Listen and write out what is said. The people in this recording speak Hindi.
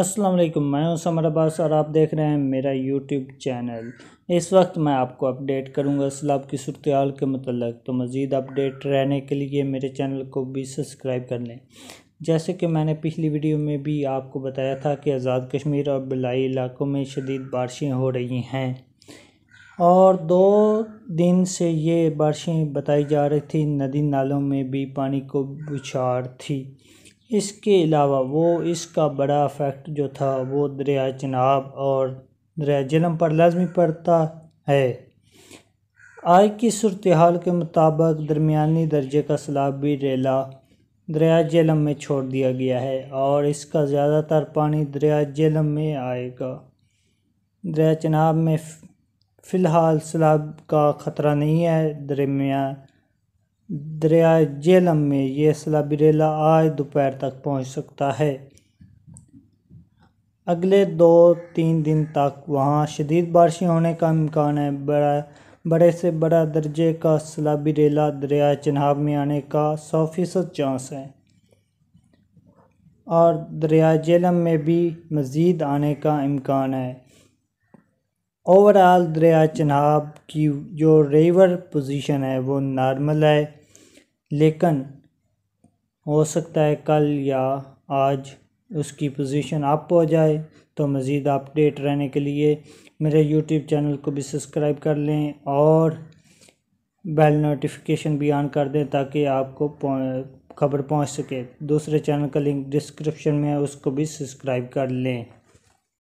अस्सलाम वालेकुम मैं हूं समर अब्बास और आप देख रहे हैं मेरा यूट्यूब चैनल इस वक्त मैं आपको अपडेट करूंगा सैलाब की सूरत हाल के मतलब तो मज़ीद अपडेट रहने के लिए मेरे चैनल को भी सब्सक्राइब कर लें जैसे कि मैंने पिछली वीडियो में भी आपको बताया था कि आज़ाद कश्मीर और बलाई इलाकों में शदीद बारिशें हो रही हैं और दो दिन से ये बारिशें बताई जा रही थी नदी नालों में भी पानी को बुछार थी इसके अलावा वो इसका बड़ा फैक्ट जो था वो दरिया चनाब और दरिया जलम पर लाजमी पड़ता है आय की सूरत हाल के मुताबिक दरमिया दर्जे का सलाबी रेला दरिया जलम में छोड़ दिया गया है और इसका ज़्यादातर पानी दरिया जलम में आएगा दरिया चनाब में फ़िलहाल सलाब का ख़तरा नहीं है दरमिया दरिया जेलम में यह सलाबरेला आज दोपहर तक पहुंच सकता है अगले दो तीन दिन तक वहां शदीद बारिशें होने का इम्कान है बड़ा बड़े से बड़ा दर्जे का सलाबरेला दरिया चनाब में आने का सौ फ़ीसद चांस है और दरिया जेलम में भी मज़ीद आने का इम्कान है ओवरऑल दरिया चनाब की जो रेवर पोजीशन है वो नॉर्मल है लेकिन हो सकता है कल या आज उसकी पोजीशन अप हो जाए तो मज़ीद अपडेट रहने के लिए मेरे यूट्यूब चैनल को भी सब्सक्राइब कर लें और बेल नोटिफिकेशन भी ऑन कर दें ताकि आपको खबर पहुंच सके दूसरे चैनल का लिंक डिस्क्रिप्शन में है उसको भी सब्सक्राइब कर लें